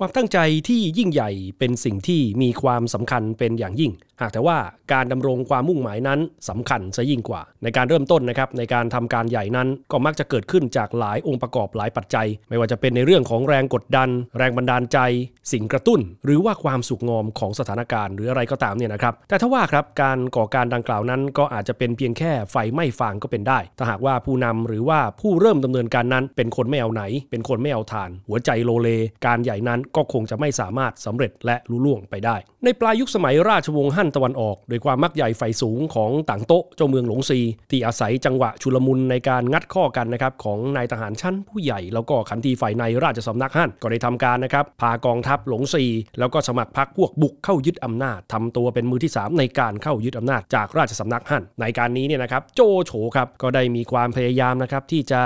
ความตั้งใจที่ยิ่งใหญ่เป็นสิ่งที่มีความสำคัญเป็นอย่างยิ่ง หากแต่ว่าการดำรงความมุ่งหมายนั้นสำคัญซะยิ่งกว่า ในการเริ่มต้นนะครับในการทำการใหญ่นั้นก็มักจะเกิดขึ้นจากหลายองค์ประกอบหลายปัจจัย ไม่ว่าจะเป็นในเรื่องของแรงกดดัน แรงบันดาลใจ สิ่งกระตุ้น หรือว่าความสุขงอมของสถานการณ์หรืออะไรก็ตามเนี่ยนะครับแต่ถ้าว่าครับการก่อการดังกล่าวนั้นก็อาจจะเป็นเพียงแค่ไฟไหม้ฟางก็เป็นได้ถ้าหากว่าผู้นำหรือว่าผู้เริ่มดำเนินการนั้น เป็นคนไม่เอาไหน เป็นคนไม่เอาทาน หัวใจโลเลการใหญ่นั้นก็คงจะไม่สามารถสำเร็จและลุล่วงไปได้ ในปลายยุคสมัยราชวงศ์ฮั่นตะวันออก โดยความมักใหญ่ไฟสูงของต่างโต๊ะเจ้าเมืองหลงซีที่อาศัยจังหวะชุลมุนในการงัดข้อกันนะครับของนายทหารชั้นผู้ใหญ่ แล้วก็ขันทีฝ่ายในราชสำนักฮั่นก็ได้ทำการนะครับ พากองทัพหลงซีแล้วก็สมัครพรรคพวกบุกเข้ายึดอำนาจทำตัวเป็นมือที่ 3 ในการเข้ายึดอำนาจจากราชสำนักฮั่นในการนี้เนี่ยนะครับ โจโฉครับก็ได้มีความพยายามนะครับที่จะ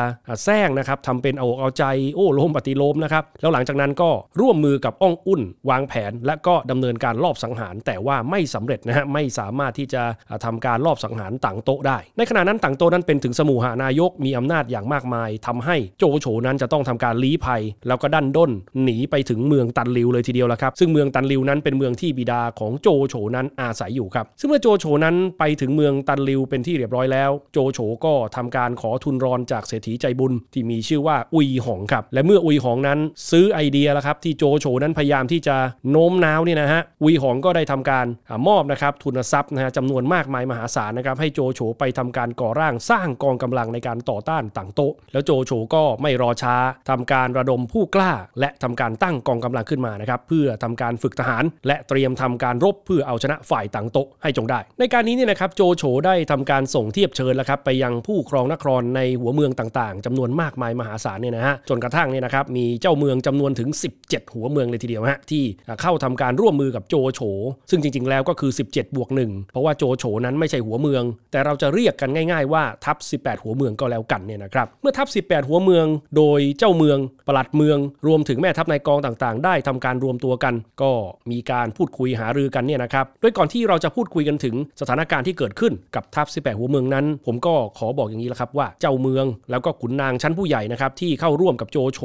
แซงนะครับทำเป็นเอาอกเอาใจโอ้โลมปฏิโลมนะครับแล้วหลังจากนั้นก็ร่วมมือกับอ่องอุ่น วางแผน และก็ดำเนินการรอบสังหาร แต่ว่าไม่สำเร็จนะฮะไม่สามารถที่จะทำการรอบสังหารต่างโต๊ะได้ ในขณะนั้นต่างโต๊ะนั้นเป็นถึงสมุหานายกมีอำนาจอย่างมากมาย ทำให้โจโฉนั้นจะต้องทำการลี้ภัย แล้วก็ดันด้นหนีไปถึงเมืองตันริวเลยทีเดียวละครับซึ่งเมืองตันริวนั้นเป็นเมืองที่บิดาของโจโฉนั้นอาศัยอยู่ครับ ซึ่งเมื่อโจโฉนั้นไปถึงเมืองตันริวเป็นที่เรียบร้อยแล้ว โจโฉก็ทำการขอทุนรอนจากเศรษฐีใจบุญ ที่มีชื่อว่าอุยหองครับและเมื่ออุยหองนั้น ซื้อไอเดียแล้วครับที่โจโฉนั้นพยายามที่จะโน้มน้าวเนี่ยนะฮะวีหองก็ได้ทำการมอบนะครับทุนทรัพย์นะฮะจำนวนมากมายมหาศาลนะครับ ให้โจโฉไปทำการก่อร่างสร้างกองกำลังในการต่อต้านต่างโต๊ะแล้วโจโฉก็ไม่รอช้าทำการระดมผู้กล้า และทำการตั้งกองกำลังขึ้นมานะครับเพื่อทำการฝึกทหาร และเตรียมทำการรบเพื่อเอาชนะฝ่ายต่างโต๊ะให้จงได้ ในการนี้เนี่ยนะครับโจโฉได้ทำการส่งเทียบเชิญแล้วครับไปยังผู้ครองนครในหัวเมืองต่างๆ จำนวนมากมายมหาศาลเนี่ยนะฮะจนกระทั่งเนี่ยนะครับมีเจ้าเมืองจำนวนถึง 17 17หัวเมืองเลยทีเดียวฮะที่เข้าทำการร่วมมือกับโจโฉซึ่งจริงๆแล้วก็คือ 17 บวกหนึ่ง เพราะว่าโจโฉนั้นไม่ใช่หัวเมือง แต่เราจะเรียกกันง่ายๆว่าทัพ18 หัวเมืองก็แล้วกันเนี่ยนะครับ เมื่อทัพ18 หัวเมืองโดยเจ้าเมือง ปลัดเมือง รวมถึงแม่ทัพนายกองต่างๆ ได้ทำการรวมตัวกัน ก็มีการพูดคุยหารือกันเนี่ยนะครับโดยก่อนที่เราจะพูดคุยกันถึงสถานการณ์ที่เกิดขึ้นกับทัพ18 หัวเมืองนั้น ผมก็ขอบอกอย่างนี้ละครับว่า เจ้าเมืองแล้วก็ขุนนางชั้นผู้ใหญ่นะครับที่เข้าร่วมกับโจโฉ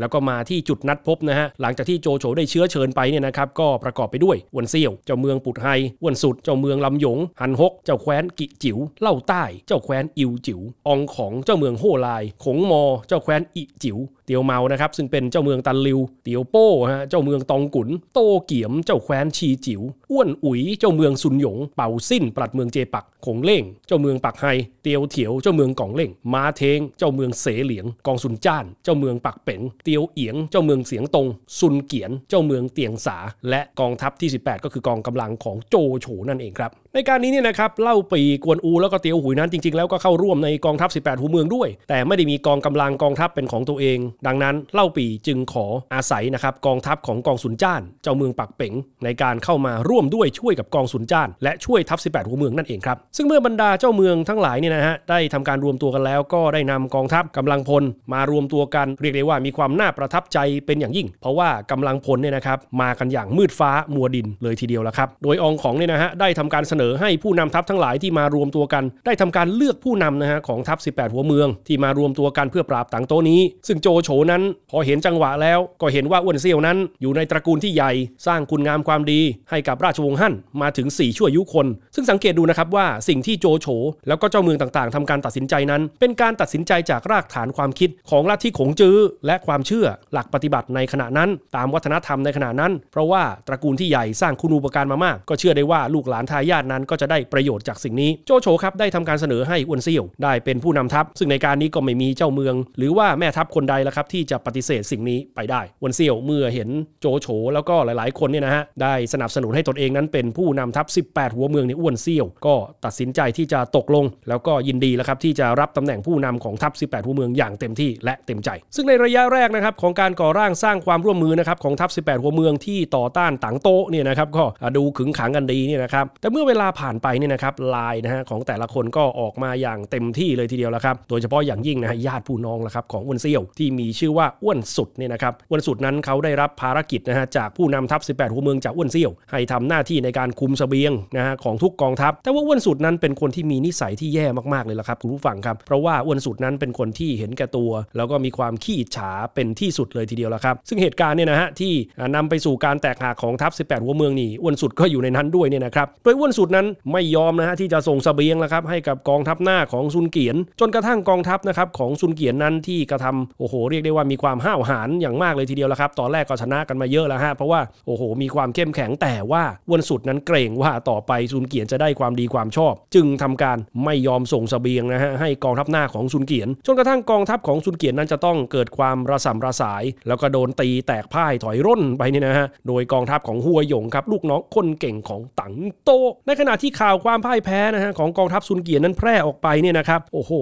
แล้วก็มาที่จุดนัดพบนะฮะหลังจากที่โจโฉได้เชื้อเชิญไปเนี่ยนะครับ ก็ประกอบไปด้วยวนเซี่ยวเจ้าเมืองปุดไฮวนสุดเจ้าเมืองลำหยงหันฮกเจ้าแคว้นกิจิ๋วเล่าใต้เจ้าแคว้นอิวจิ๋วอองของเจ้าเมืองโฮลายขงมอเจ้าแคว้นอิจิ๋วเตียวเมา นะครับ ซึ่งเป็นเจ้าเมืองตันลิว เตียวโป้ฮะ เจ้าเมืองตองกุน โตเกียม เจ้าแคว้นชีจิว๋ว อ้วนอุ๋ย เจ้าเมืองซุนหยง เป่าสิ้นปลัดเมืองเจปัก คงเล่ง เจ้าเมืองปักไฮเตียวเถียว เจ้าเมืองกองเล่ง มาเทง เจ้าเมืองเสเหลียง กองซุนจ้าน เจ้าเมืองปักเป๋งเตียวเอียง เจ้าเมืองเสียงตงซุนเกียน เจ้าเมืองเตียงสา และกองทัพที่18 ก็คือกองกำลังของโจโฉนั่นเองครับในการนี้เนี่ยนะครับเล่าปีกวนอูแล้วก็เตียวหุย นั้นจริงๆแล้วก็เข้าร่วมในกองทัพ 18หูเมืองด้วยแต่ไม่ได้มีกองกำลังกองทัพเป็นของตัวเอง ดังนั้นเล่าปีจึงขออาศัยนะครับ กองทัพของกองสุนจ้านเจ้าเมืองปักเป๋ง ในการเข้ามาร่วมด้วยช่วยกับกองสุนจ้านและช่วยทัพ 18หูเมืองนั่นเองครับซึ่งเมื่อบรรดาเจ้าเมืองทั้งหลายเนี่ยนะฮะได้ทำการรวมตัวกันแล้ว ก็ได้นำกองทัพกำลังพลมารวมตัวกันเรียกได้ว่ามีความน่าประทับใจเป็นอย่างยิ่ง เพราะว่ากำลังพลเนี่ยนะครับมากันอย่างมืดฟ้ามัวดินเลยทีเดียวแล้วครับ โดยองของเนี่ยนะฮะได้ทำการสนอให้ผู้นำทัพทั้งหลายที่มารวมตัวกัน ได้ทำการเลือกผู้นำนะฮะของทัพ 18 หัวเมือง ที่มารวมตัวกันเพื่อปราบต่างโตนี้ ซึ่งโจโฉนั้น พอเห็นจังหวะแล้ว ก็เห็นว่าอ้วนเซี่ยวนั้น อยู่ในตระกูลที่ใหญ่ สร้างคุณงามความดีให้กับราชวงศ์ฮั่น มาถึง 4 ชั่วยุคนซึ่งสังเกตดูนะครับว่าสิ่งที่โจโฉแล้วก็เจ้าเมืองต่างๆ ทำการตัดสินใจนั้น เป็นการตัดสินใจจากรากฐานความคิดของลัทธิขงจื้อและความเชื่อหลักปฏิบัติในขณะนั้น ตามวัฒนธรรมในขณะนั้นเพราะว่าตระกูลที่ใหญ่สร้างคุณูปการมามาก ก็เชื่อได้ว่าลูกหลานทายาทนั้นก็จะได้ประโยชน์จากสิ่งนี้ โจโฉครับได้ทำการเสนอให้อ้วนเซี่ยว ได้เป็นผู้นำทัพ ซึ่งในการนี้ก็ไม่มีเจ้าเมือง หรือว่าแม่ทัพคนใดละครับที่จะปฏิเสธสิ่งนี้ไปได้อ้วนเซี่ยวเมื่อเห็นโจโฉแล้วก็หลายๆคนเนี่ยนะฮะได้สนับสนุนให้ตนเองนั้น เป็นผู้นำทัพ18 หัวเมืองในอ้วนเซี่ยวก็ตัดสินใจที่จะตกลง แล้วก็ยินดีแล้วครับที่จะรับตำแหน่งผู้นำของทัพ 18 หัวเมืองอย่างเต็มที่และเต็มใจ ซึ่งในระยะแรกนะครับของการก่อร่างสร้างความร่วมมือนะครับของทัพ 18 หัวเมืองที่ต่อต้านต่างโตเนี่ยนะครับก็ดูขึงขังกันดีเนี่ยนะครับแต่เมื่อเวลาผ่านไปเนี่ยนะครับลายนะฮะของแต่ละคนก็ออกมาอย่างเต็มที่เลยทีเดียวแล้วครับ โดยเฉพาะอย่างยิ่งนะฮะญาติผู้น้องละครับของอ้วนเซี่ยวที่มีชื่อว่าอ้วนสุดเนี่ยนะครับอ้วนสุดนั้นเขาได้รับภารกิจนะฮะจากผู้นำทัพ18หัวเมืองจากอ้วนเซี่ยวให้ทำหน้าที่ในการคุมสเสบียงนะฮะของทุกกองทัพ แต่ว่าอ้วนสุดนั้นเป็นคนที่มีนิสัยที่แย่มากๆเลยละครับคุณผู้ฟังครับเพราะว่าอ้วนสุดนั้นเป็นคนที่เห็นแก่ตัว แล้วก็มีความขี้ฉาเป็นที่สุดเลยทีเดียวละครับ ซึ่งเหตุการณ์เนี่ยนะฮะที่นำไปสู่การแตกหักของทัพ18 หัวเมืองนี่อ้วนสุดก็อยู่ในนั้นด้วยเนี่ยนะครับโดยอ้วนสุดนั้นไม่ยอมนะฮะที่จะส่งสเสบียงนะครับให้กับกองทัพหน้าของซุนเกียนจนกระทั่งกองทัพนะครับของซุนเกียนนั้นที่กระทำโอ้โห เรียกได้ว่ามีความห้าวหาญอย่างมากเลยทีเดียวละครับตอนแรกก็ชนะกันมาเยอะแล้วฮะเพราะว่าโอ้โห มีความเข้มแข็งแต่ว่าวันสุดนั้นเกรงว่า ต่อไปซุนเกียนจะได้ความดีความชอบ จึงทำการไม่ยอมส่งสเสบียงนะฮะให้กองทัพหน้าของซุนเกียนจนกระทั่งกองทัพของซุนเกียนนั้นจะต้องเกิดความระส่ำระสายแล้วก็โดนตีแตกพ่ายถอยร่นไปนี่นะฮะโดยกองทัพของหัวหยงครับลูกน้องคนเก่งของตังโตในขณะที่ข่าวความพ่ายแพ้นะฮะของกองทัพซุนเกียนนั้นแพร่ออกไปเนี่ยนะครับโอ้โห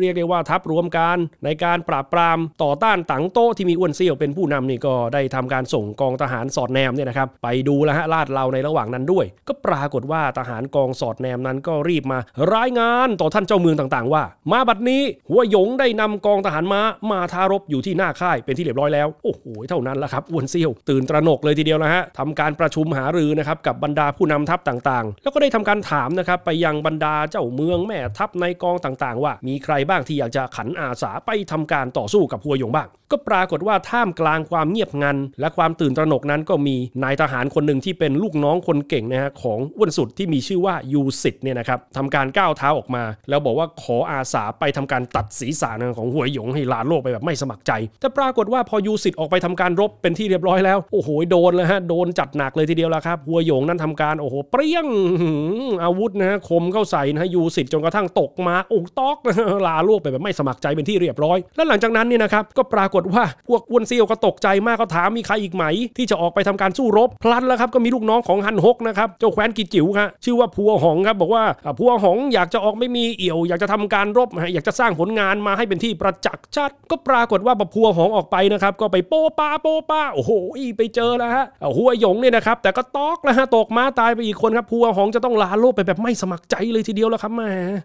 เรียกได้ว่าทัพรวมการในการปราบปรามต่อต้านตังโต้ที่มีอ้วนเซี่ยวเป็นผู้นำนี่ก็ได้ทำการส่งกองทหารสอดแนมเนี่ยนะครับไปดูแลฮะลาดเราในระหว่างนั้นด้วย ก็ปรากฏว่าทหารกองสอดแนมนั้นก็รีบมารายงานต่อท่านเจ้าเมืองต่างๆว่า มาบัดนี้ หัวหยงได้นำกองทหารม้ามาทารบอยู่ที่หน้าค่ายเป็นที่เรียบร้อยแล้ว โอ้โหเท่านั้นละครับอ้วนเซี่ยวตื่นตระหนกเลยทีเดียวนะฮะทำการประชุมหารือนะครับกับบรรดาผู้นำทัพต่างๆ แล้วก็ได้ทำการถามนะครับไปยังบรรดาเจ้าเมืองแม่ทัพในกองต่างๆ ว่า มีใครบ้างที่อยากจะขันอาสาไปทำการต่อสู้กับหัวยงบ้างก็ปรากฏว่าท่ามกลางความเงียบงันและความตื่นตระหนกนั้นก็มีนายทหารคนหนึ่งที่เป็นลูกน้องคนเก่งนะฮะของอ้วนสุดที่มีชื่อว่ายูสิทเนี่ยนะครับทำการก้าวเท้าออกมาแล้วบอกว่าขออาสาไปทำการตัดศีรษะของหัวยหยง ให้ลาโลกไปแบบไม่สมัครใจ แต่ปรากฏว่าพอยูสิทออกไปทำการรบเป็นที่เรียบร้อยแล้วโอ้โหโดนแล้วฮะโดนจัดหนักเลยทีเดียวละครับหัวยหยงนั้นทำการโอ้โหเปรี้ยงอาวุธนะฮะคมเข้าใส่นะฮะยูสิทธิ์จนกระทั่งตกมาอกตอกลาลูกไปแบบไม่สมัครใจเป็นที่เรียบร้อย แล้วหลังจากนั้นเนี่ยนะครับก็ปรากฏว่าพวกอ้วนเซียวก็ตกใจมากก็ถามมีใครอีกไหม ที่จะออกไปทำการสู้รบ พลันแล้วครับก็มีลูกน้องของฮันฮกนะครับเจ้าแคว้นกิจิ๋วฮะชื่อว่าพัวหองครับบอกว่า พัวหองอยากจะออกไม่มีเอี่ยว อยากจะทำการรบอยากจะสร้างผลงานมาให้เป็นที่ประจักษ์ชัดก็ปรากฏว่าพัวหองออกไปนะครับ ก็ไปโป้ป้าโป้ป้าโอ้โหไปเจอแล้วฮะหัวหยงเนี่ยนะครับ แต่ก็ตอกแล้วฮะตกม้าตายไปอีกคนครับ พัวหองจะ็ต้องลาโลกไปแบบไม่สมัครใจเลยทีเดียวแล้วครับแม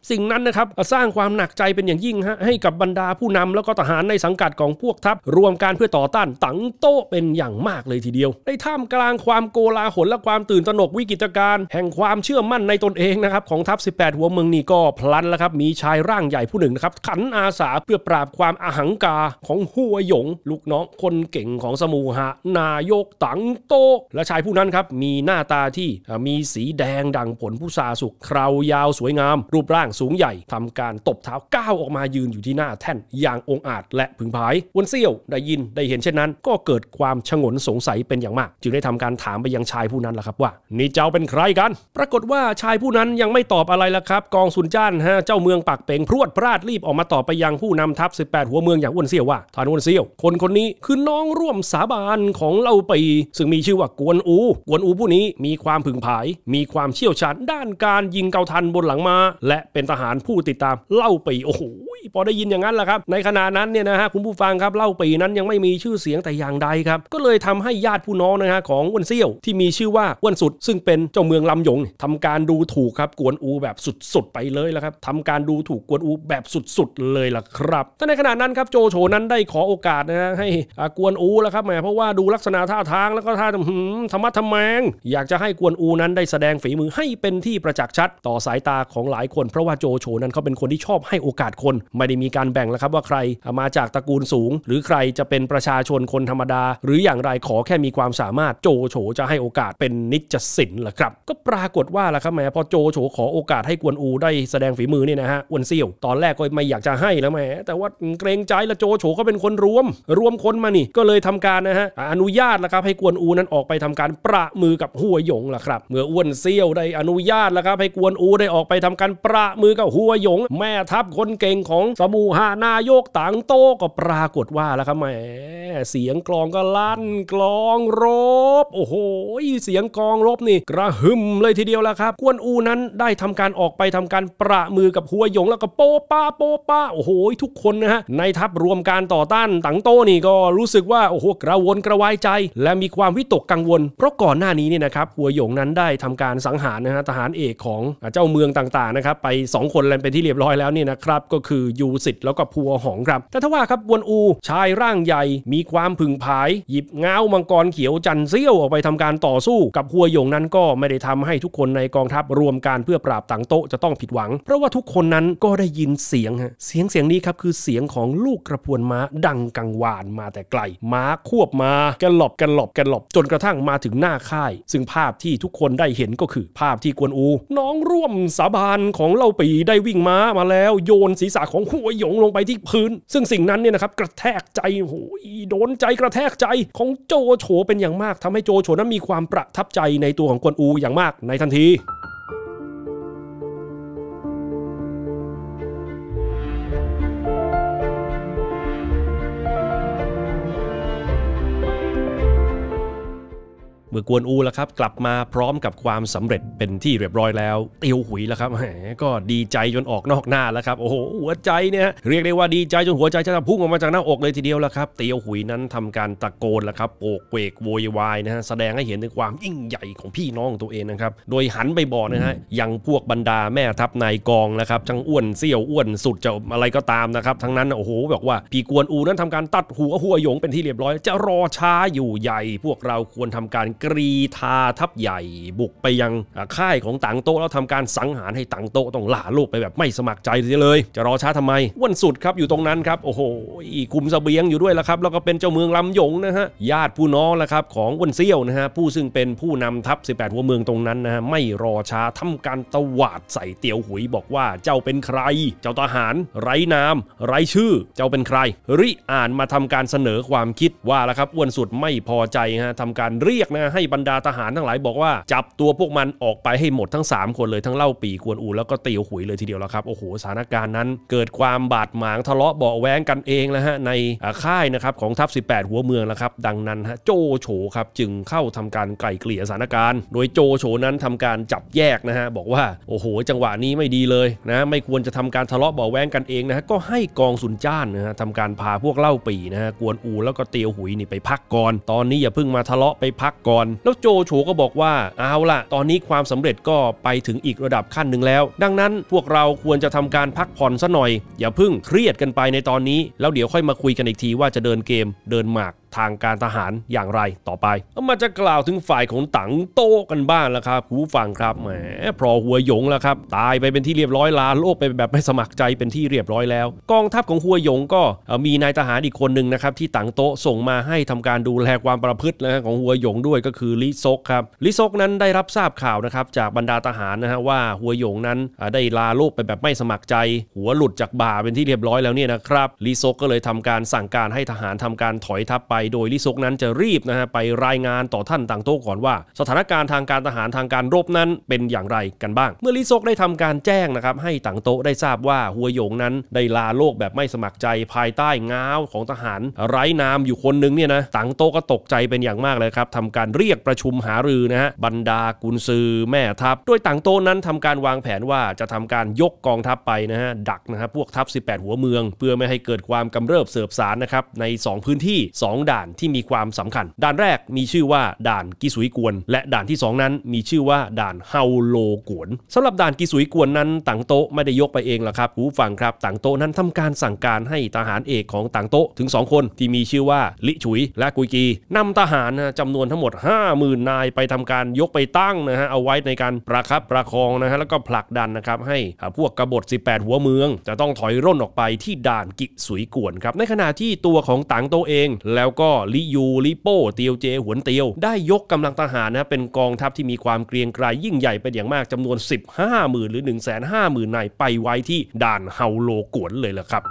สิ่งนั้นนะครับสร้างความหนักใจเป็นอย่างยิ่งฮะให้กับบรรดาผู้นำแล้วก็ทหารในสังกัดของพวกทัพรวมการเพื่อต่อต้านตังโต้เป็นอย่างมากเลยทีเดียวในท่ามกลางความโกลาหลและความตื่นตระหนกวิกฤตการแห่งความเชื่อมั่นในตนเองนะครับของทัพ18 หัวเมืองนี่ก็พลันแล้วครับมีชายร่างใหญ่ผู้หนึ่งนะครับ ขันอาสาเพื่อปราบความอาหังกาของ หัวหยง ลูกน้องคนเก่งของสมูหะนายกตังโตและชายผู้นั้นครับมีหน้าตาที่มีสีแดงดังงผลผู้ซาสุกคราวยาวสวยงาม รูปร่างสูงใหญ่ทำการตบเท้าก้าวออกมายืนอยู่ที่หน้าแท่น อย่างองอาจและพึงพายวนเซี่ยวได้ยินได้เห็นเช่นนั้น ก็เกิดความชงนสงสัยเป็นอย่างมาก จึงได้ทำการถามไปยังชายผู้นั้นล่ะครับว่า นี่เจ้าเป็นใครกัน ปรากฏว่าชายผู้นั้นยังไม่ตอบอะไรล่ะครับ กองสุนจ้านฮะเจ้าเมืองปากเปงพรวดพราดรีบออกมาตอบไปยังผู้นำทัพ18หัวเมืองอย่างอ้วนเซี่ยวว่าท่านอ้วนเซี่ยวคนคนนี้คือน้องร่วมสาบานของเล่าปีซึ่งมีชื่อว่ากวนอูกวนอูผู้นี้มีความผึ่งผายมีความเชี่ยวี่ยวชาญด้านการยิงเกาทันบนหลังมาและเป็นทหารผู้ติดตามเล่าปีโอ้โหพอได้ยินอย่างนั้นแหะครับ ในขณะนั้นเนี่ยนะฮะคุณผู้ฟังครับเล่าปีนั้นยังไม่มีชื่อเสียงแต่อย่างใดครับ ก็เลยทำให้ญาติผู้น้องนะฮะของอ้วนเซี่ยวที่มีชื่อว่าอ้วนสุด ซึ่งเป็นเจ้าเมืองลำยงทำการดูถูกครับกวนอูแบบสุดๆไปเลยละครับทำการดูถูกกวนอูแบบสุดๆเลยล่ะครับแต่ในขณะนั้นครับโจโฉนั้นได้ขอโอกาสนะฮะให้กวนอูแล้วครับแหมเพราะว่าดูลักษณะท่าทางแล้วก็ท่าทำทำมัดทำแมง อยากจะให้กวนอูนั้นได้แสดงฝีมืให้เป็นที่ประจักษ์ชัดต่อสายตาของหลายคน เพราะว่าโจโฉนั้นเขาเป็นคนที่ชอบให้โอกาสคน ไม่ได้มีการแบ่งแล้วครับว่าใครมาจากตระกูลสูง หรือใครจะเป็นประชาชนคนธรรมดา หรืออย่างไร ขอแค่มีความสามารถโจโฉจะให้โอกาสเป็นนิจศิลป์ล่ะครับก็ปรากฏว่าล่ะครับแม่พอโจโฉขอโอกาสให้กวนอูได้แสดงฝีมือเนี่ยนะฮะอ้วนเซี่ยวตอนแรกก็ไม่อยากจะให้แล้วแม่แต่ว่าเกรงใจละโจโฉก็เป็นคนรวมรวมคนมานี่ก็เลยทำการนะฮะอนุญาตล่ะครับให้กวนอูนั้นออกไปทำการประมือกับหัวหยงล่ะครับเมื่ออ้วนเซี่ยวได้ได้อนุญาตแล้วครับให้กวนอูได้ออกไปทำการประมือกับหัวหยง แม่ทัพคนเก่งของสมูหานายกต่างโต ก็ปรากฏว่าแล้วครับ แหมเสียงกลองก็ลั่น กลองรบ โอ้โห เสียงกลองรบนี่ กระหึ่มเลยทีเดียวแล้วครับ กวนอูนั้นได้ทำการออกไปทำการประมือกับหัวหยงแล้วก็โป้ป้าโป้ป้าโอ้โหทุกคนนะฮะในทัพรวมการต่อต้านต่างโตนี่ก็รู้สึกว่าโอ้โหกระวนกระวายใจ และมีความวิตกกังวล เพราะก่อนหน้านี้เนี่ยนะครับ หัวหยงนั้นได้ทำการสังหารารนะฮะทหารเอกของเจ้าเมืองต่างๆนะครับไป2คนแล้วเป็นที่เรียบร้อยแล้วนี่นะครับ ก็คือยูสิทธ์แล้วก็พัวหองครับแต่ถ้าว่าครับวนอูชายร่างใหญ่ มีความผึ่งผาย หยิบเงามังกรเขียว จันเซี่ยว ออกไปทำการต่อสู้ กับพัวหยงนั้นก็ไม่ได้ทำให้ทุกคนในกองทัพรวมการเพื่อปราบต่างโต๊ะจะต้องผิดหวัง เพราะว่าทุกคนนั้นก็ได้ยินเสียงฮะเสียงเสียงนี้ครับคือเสียงของลูกกระพวนม้าดังกังวานมาแต่ไกลม้าควบมากันหลบกันหลบกันหลบจนกระทั่งมาถึงหน้าค่าย ซึ่งภาพที่ทุกคนได้เห็นก็คือภาพที่กวนอูน้องร่วมสาบานของเล่าปีได้วิ่งม้ามาแล้วโยนศีรษะของหัวหยงลงไปที่พื้น ซึ่งสิ่งนั้นเนี่ยนะครับ กระแทกใจโอ้ยโดนใจกระแทกใจ ของโจโฉเป็นอย่างมาก ทำให้โจโฉนั้นมีความประทับใจในตัวของกวนอูอย่างมากในทันทีมื่อกวนอูแล้วครับกลับมาพร้อมกับความสำเร็จเป็นที่เรียบร้อยแล้ว เตียวหุยแล้วครับแหมก็ดีใจจนออกนอกหน้าแล้วครับโอ้โหหัวใจเนี่ยเรียกได้ว่าดีใจจนหัวใจจะพุ่งออกมาจากหน้าอกเลยทีเดียวแล้วครับ เตียวหุยนั้นทำการตะโกนแล้วครับโปกเวกโวยวายนะฮะแสดงให้เห็นถึงความยิ่งใหญ่ของพี่น้องตัวเองนะครับโดยหันไปบอกนะฮะยังพวกบรรดาแม่ทัพนายกองนะครับทั้งอ้วนเสี่ยวอ้วนสุดจะอะไรก็ตามนะครับทั้งนั้นโอ้โหบอกว่าพี่กวนอูนั้นทำการตัดหัวหัวหยงเป็นที่เรียบร้อยจะรอช้าอยู่ใหญ่ พวกเราควรทำการเกรีธาทัพใหญ่บุกไปยังค่ายของตังโตแล้วทำการสังหารให้ตังโตต้องล่าลูกไปแบบไม่สมัครใจเลย จะรอช้าทำไมวันสุดครับอยู่ตรงนั้นครับโอ้โหคุมสเสบียงอยู่ด้วยละครับแล้วก็เป็นเจ้าเมืองลำหยงนะฮะญาติผู้น้องละครับ ของวันเซี่ยวนะฮะผู้ซึ่งเป็นผู้นำทัพ 18 หัวเมืองตรงนั้นนะฮะไม่รอช้าทำการตวาดใส่เตียวหุยบอกว่าเจ้าเป็นใคร เจ้าทหารไร้นามไร้ชื่อเจ้าเป็นใครริอ่านมาทำการเสนอความคิดว่าละครับอ้วนสุดไม่พอใจฮะทำการเรียกนะให้บรรดาทหารทั้งหลายบอกว่าจับตัวพวกมันออกไปให้หมดทั้ง 3 คนเลยทั้งเล่าปีกวนอูแล้วก็เตียวหุยเลยทีเดียวแล้วครับโอ้โหสถานการณ์นั้น เกิดความบาด หมางทะเลาะเบาแว้งกันเองแล้วฮะในค่ายนะครับของทัพ 18 หัวเมืองแล้วครับดังนั้นฮะโจโฉครับ จึงเข้าทำการไกล่เกลี่ยสถานการณ์ โดยโจโฉนั้นทำการจับแยกนะฮะ บอกว่าโอ้โหจังหวะนี้ไม่ดีเลยนะไม่ควรจะทำการทะเลาะเบาแว้งกันเองนะฮะก็ให้กองสุนจ้านนะฮะทำการพาพวกเล่าปีนะฮะกวนอูแล้วก็เตียวหุยนี่ไปพักก่อนตอนนี้อย่าเพิ่งมาทะเลาะไปพักก่อนแล้วโจโฉก็บอกว่าเอาละตอนนี้ความสำเร็จก็ไปถึงอีกระดับขั้นหนึ่งแล้ว ดังนั้นพวกเราควรจะทำการพักผ่อนซะหน่อย อย่าเพิ่งเครียดกันไปในตอนนี้ แล้วเดี๋ยวค่อยมาคุยกันอีกทีว่าจะเดินเกมเดินหมากทางการทหารอย่างไรต่อไป มาจะกล่าวถึงฝ่ายของตังโต้กันบ้างแล้วครับผู้ฟังครับแหมพรอหัวหยงแล้วครับ ตายไปเป็นที่เรียบร้อยลาโลกไปแบบไม่สมัครใจเป็นที่เรียบร้อยแล้ว กองทัพของหัวหยงก็มีนายทหารอีกคนหนึ่งนะครับ ที่ตังโตส่งมาให้ทำการดูแลความประพฤตินะของหัวหยงด้วยก็คือลิซกครับลิซกนั้นได้รับทราบข่าวนะครับจากบรรดาทหารนะฮะว่า หัวหยงนั้นได้ลาโลกไปแบบไม่สมัครใจ หัวหลุดจากบ่าเป็นที่เรียบร้อยแล้วเนี่ยนะครับลิซกก็เลยทำการสั่งการให้ทหารทำการถอยทัพไปโดยลิซกนั้นจะรีบนะฮะไปรายงานต่อท่านต่างโต๊ะก่อนว่า สถานการณ์ทางการทหารทางการรบนั้นเป็นอย่างไรกันบ้าง เมื่อลิซกได้ทำการแจ้งนะครับให้ต่างโต๊ะได้ทราบว่าหัวโยงนั้น ได้ลาโลกแบบไม่สมัครใจภายใต้เงาของทหาร ไร้นามอยู่คน นึงเนี่ยนะต่างโต๊ะก็ตกใจเป็นอย่างมากเลยครับทำการเรียกประชุมหารือนะฮะบรรดากุนซือ แม่ทัพด้วยต่างโต๊ะนั้นทำการวางแผนว่าจะทำการยกกองทัพไปนะฮะดักนะฮะพวกทัพ 18 หัวเมือง เพื่อไม่ให้เกิดความกำเริบเสบสารนะครับใน 2 พื้นที่ 2ด่านที่มีความสำคัญด่านแรกมีชื่อว่าด่านกิสุยกวน และด่านที่2นั้นมีชื่อว่าด่านเฮาโลกวนสำหรับด่านกิสุยกวนนั้นตังโตไม่ได้ยกไปเองล่ะครับผู้ฟังครับตังโตนั้นทำการสั่งการให้ทหารเอกของตังโตถึง 2 คนที่มีชื่อว่าลิฉุย และกุยกี นำทหารจำนวนทั้งหมด 50,000นายไปทำการยกไปตั้งนะฮะเอาไว้ในการประคับประคองนะฮะแล้วก็ผลักดันนะครับให้พวกกบฏ 18 หัวเมือง จะต้องถอยร่นออกไปที่ด่านกิสุยกวนครับในขณะที่ตัวของตังโตเองแล้วก็ ลิยู ลิโป้ เตียวเจหวนเตียว ได้ยกกำลังทหารนะ เป็นกองทัพที่มีความเกรียงไกรยิ่งใหญ่เป็นอย่างมากจำนวน 15,000าหรือ 150,000นายไปไว้ที่ ด่านเฮาโลกวนเลยละครับ